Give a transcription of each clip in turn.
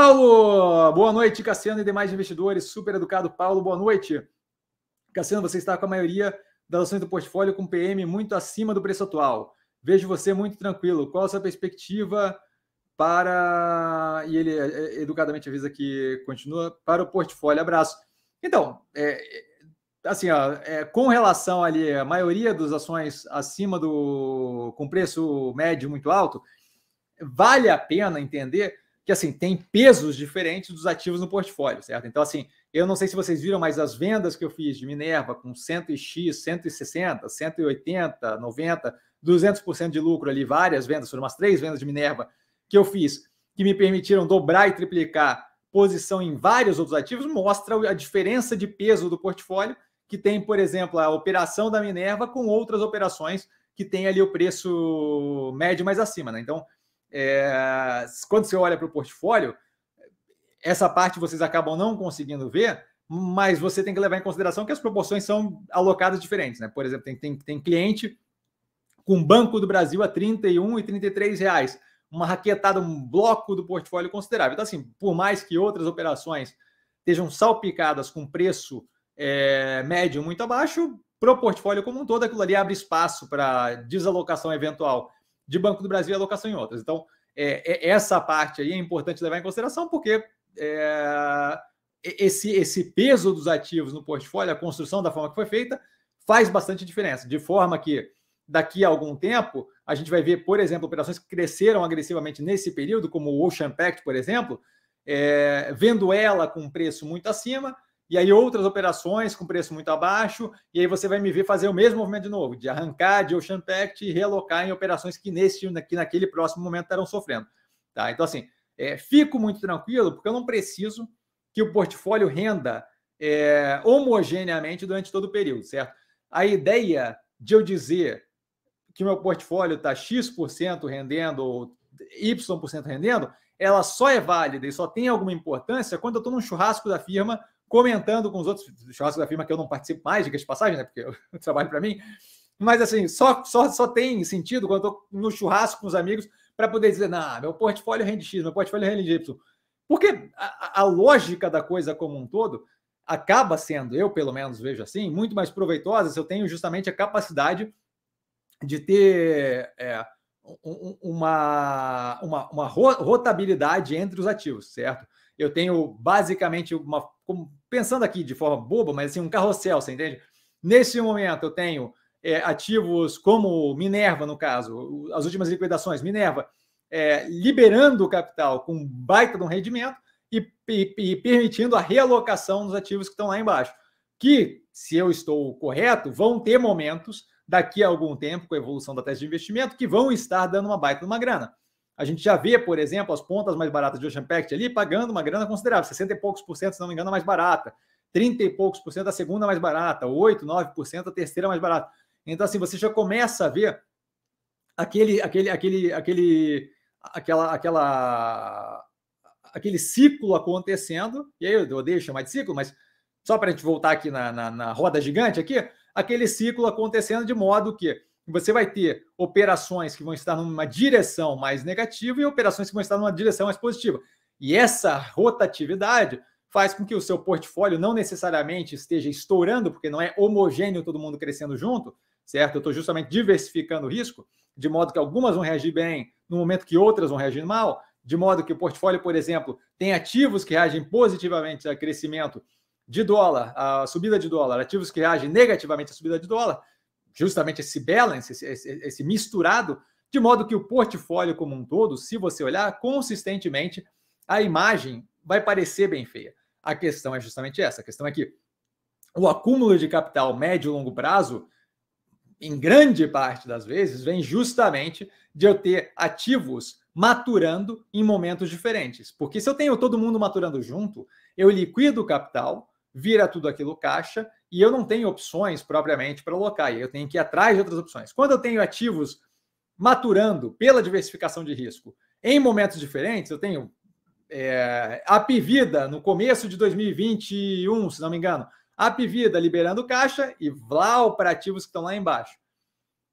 Paulo, boa noite, Cassiano e demais investidores, super educado Paulo, boa noite. Cassiano, você está com a maioria das ações do portfólio com PM muito acima do preço atual. Vejo você muito tranquilo. Qual a sua perspectiva para. E ele é, é, educadamente avisa que continua para o portfólio. Abraço. Então, é, é assim, ó, é, com relação ali, a maioria das ações acima do. com preço médio muito alto, vale a pena entender que assim tem pesos diferentes dos ativos no portfólio, certo? Então, assim, eu não sei se vocês viram, mas as vendas que eu fiz de Minerva com 100x, 160, 180, 90, 200% de lucro ali, várias vendas, foram umas três vendas de Minerva que eu fiz, que me permitiram dobrar e triplicar posição em vários outros ativos, mostra a diferença de peso do portfólio que tem, por exemplo, a operação da Minerva com outras operações que tem ali o preço médio mais acima, né? Então, é, quando você olha para o portfólio, essa parte vocês acabam não conseguindo ver, mas você tem que levar em consideração que as proporções são alocadas diferentes. Né? Por exemplo, tem, tem, tem cliente com Banco do Brasil a R$ 31 e 33 reais, uma raquetada, um bloco do portfólio considerável. Então, assim, por mais que outras operações estejam salpicadas com preço é, médio muito abaixo, para o portfólio como um todo, aquilo ali abre espaço para desalocação eventual de Banco do Brasil e alocação em outras. Então, é, é, essa parte aí é importante levar em consideração, porque é, esse, esse peso dos ativos no portfólio, a construção da forma que foi feita, faz bastante diferença. De forma que, daqui a algum tempo, a gente vai ver, por exemplo, operações que cresceram agressivamente nesse período, como o Ocean Pact, por exemplo, é, vendo ela com um preço muito acima, e aí outras operações com preço muito abaixo, e aí você vai me ver fazer o mesmo movimento de novo, de arrancar de Ocean Pact e relocar em operações que, nesse, que naquele próximo momento estarão sofrendo. Tá? Então, assim, é, fico muito tranquilo, porque eu não preciso que o portfólio renda é, homogeneamente durante todo o período, certo? A ideia de eu dizer que meu portfólio está X% rendendo ou Y% rendendo, ela só é válida e só tem alguma importância quando eu estou num churrasco da firma comentando com os outros churrascos da firma que eu não participo mais, de que as passagens, né? Porque eu trabalho para mim. Mas assim, só, só, só tem sentido quando eu tô no churrasco com os amigos para poder dizer, não, meu portfólio é rende X, meu portfólio é rende Y. Porque a, a lógica da coisa como um todo acaba sendo, eu pelo menos vejo assim, muito mais proveitosa se eu tenho justamente a capacidade de ter é, uma, uma, uma rotabilidade entre os ativos, certo? Eu tenho basicamente uma, pensando aqui de forma boba, mas assim, um carrossel, você entende? Nesse momento eu tenho é, ativos como Minerva, no caso, as últimas liquidações, Minerva, é, liberando o capital com um baita de um rendimento e, e, e permitindo a realocação dos ativos que estão lá embaixo. Que, se eu estou correto, vão ter momentos daqui a algum tempo, com a evolução da tese de investimento, que vão estar dando uma baita de uma grana a gente já vê, por exemplo, as pontas mais baratas de Ocean Pact ali pagando uma grana considerável, 60 e poucos por cento, se não me engano, a mais barata, 30 e poucos por cento a segunda mais barata, 8, 9 por cento a terceira mais barata. Então, assim, você já começa a ver aquele, aquele, aquele, aquele, aquela, aquela, aquele ciclo acontecendo, e aí eu odeio chamar de ciclo, mas só para a gente voltar aqui na, na, na roda gigante aqui, aquele ciclo acontecendo de modo que você vai ter operações que vão estar numa direção mais negativa e operações que vão estar numa direção mais positiva. E essa rotatividade faz com que o seu portfólio não necessariamente esteja estourando, porque não é homogêneo todo mundo crescendo junto, certo? Eu estou justamente diversificando o risco, de modo que algumas vão reagir bem no momento que outras vão reagir mal, de modo que o portfólio, por exemplo, tem ativos que reagem positivamente a crescimento de dólar, a subida de dólar, ativos que reagem negativamente à subida de dólar, justamente esse balance, esse, esse, esse misturado, de modo que o portfólio como um todo, se você olhar consistentemente, a imagem vai parecer bem feia. A questão é justamente essa. A questão é que o acúmulo de capital médio e longo prazo, em grande parte das vezes, vem justamente de eu ter ativos maturando em momentos diferentes. Porque se eu tenho todo mundo maturando junto, eu liquido o capital, vira tudo aquilo caixa e eu não tenho opções propriamente para alocar, eu tenho que ir atrás de outras opções. Quando eu tenho ativos maturando pela diversificação de risco em momentos diferentes, eu tenho é, pivida no começo de 2021, se não me engano, a pivida liberando caixa e Vlau para ativos que estão lá embaixo.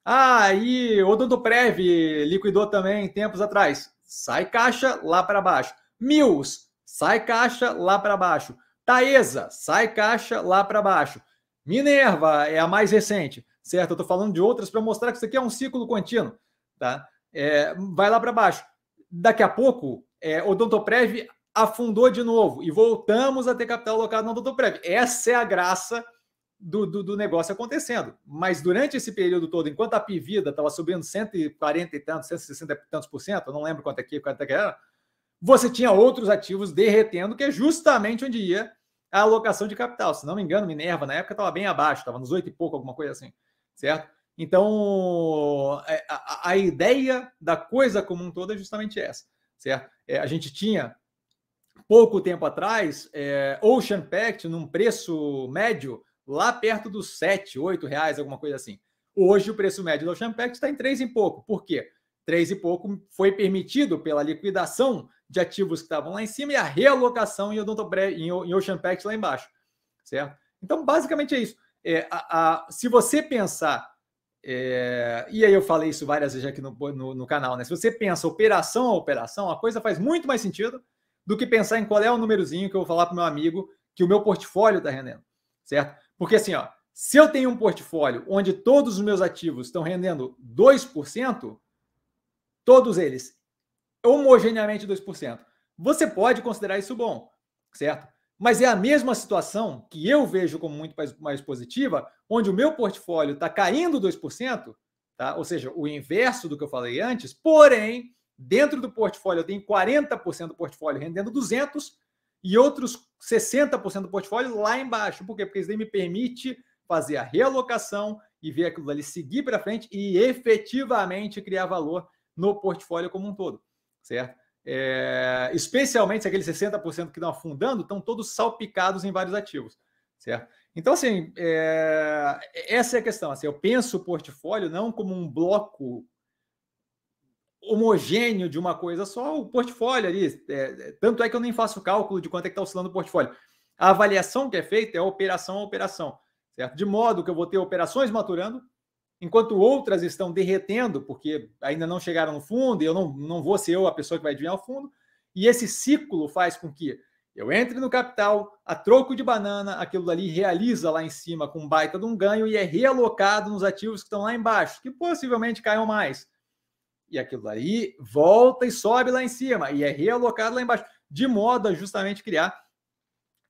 Ah, e Prev liquidou também tempos atrás. Sai caixa lá para baixo. Mills, sai caixa lá para baixo. Taesa, sai caixa lá para baixo. Minerva é a mais recente, certo? Eu estou falando de outras para mostrar que isso aqui é um ciclo contínuo, tá? É, vai lá para baixo. Daqui a pouco, é, o Odontoprev afundou de novo e voltamos a ter capital alocado no Odontoprev. Essa é a graça do, do, do, negócio acontecendo. Mas durante esse período todo, enquanto a Pivida estava subindo 140 e tantos, 160 e tantos por cento, eu não lembro quanto é que, quanto é que era, você tinha outros ativos derretendo, que é justamente onde ia a alocação de capital. Se não me engano, Minerva, na época, estava bem abaixo, estava nos oito e pouco, alguma coisa assim, certo? Então, é, a, a, ideia da coisa comum toda é justamente essa, certo? É, a gente tinha, pouco tempo atrás, é, Ocean Pact num preço médio lá perto dos sete oito reais, alguma coisa assim. Hoje, o preço médio do Ocean Pact está em três e pouco. Por quê? três e pouco foi permitido pela liquidação de ativos que estavam lá em cima e a realocação em, em, em Ocean Pact lá embaixo, certo? Então, basicamente é isso. É, a, a, se você pensar, é, e aí eu falei isso várias vezes aqui no, no, no, canal, né? Se você pensa operação a operação, a coisa faz muito mais sentido do que pensar em qual é o númerozinho que eu vou falar para o meu amigo que o meu portfólio está rendendo, certo? Porque assim, ó, se eu tenho um portfólio onde todos os meus ativos estão rendendo 2%, todos eles, homogeneamente 2%. Você pode considerar isso bom, certo? Mas é a mesma situação que eu vejo como muito mais, mais positiva, onde o meu portfólio está caindo 2%, tá? ou seja, o inverso do que eu falei antes, porém, dentro do portfólio eu tenho 40% do portfólio rendendo 200 e outros 60% do portfólio lá embaixo. Por quê? Porque isso daí me permite fazer a realocação e ver aquilo ali seguir para frente e efetivamente criar valor no portfólio como um todo certo? É, especialmente aqueles 60% que estão afundando, estão todos salpicados em vários ativos, certo? Então, assim, é, essa é a questão. Assim, eu penso o portfólio não como um bloco homogêneo de uma coisa só, o portfólio ali. É, tanto é que eu nem faço cálculo de quanto é que está oscilando o portfólio. A avaliação que é feita é operação a operação, certo? De modo que eu vou ter operações maturando, enquanto outras estão derretendo, porque ainda não chegaram no fundo, e eu não, não vou ser eu a pessoa que vai adivinhar o fundo, e esse ciclo faz com que eu entre no capital, a troco de banana, aquilo ali realiza lá em cima com um baita de um ganho e é realocado nos ativos que estão lá embaixo, que possivelmente caiam mais. E aquilo ali volta e sobe lá em cima e é realocado lá embaixo, de modo a justamente criar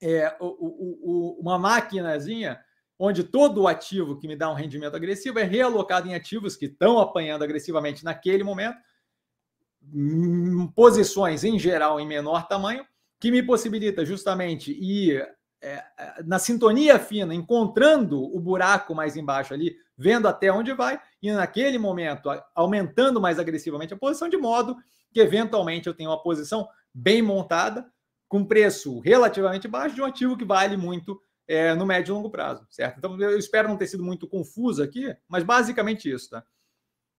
é, uma maquinazinha onde todo o ativo que me dá um rendimento agressivo é realocado em ativos que estão apanhando agressivamente naquele momento, hum, posições em geral em menor tamanho, que me possibilita justamente ir é, é, na sintonia fina, encontrando o buraco mais embaixo ali, vendo até onde vai, e naquele momento aumentando mais agressivamente a posição, de modo que eventualmente eu tenho uma posição bem montada, com preço relativamente baixo de um ativo que vale muito é, no médio e longo prazo, certo? Então, eu espero não ter sido muito confuso aqui, mas basicamente isso, tá?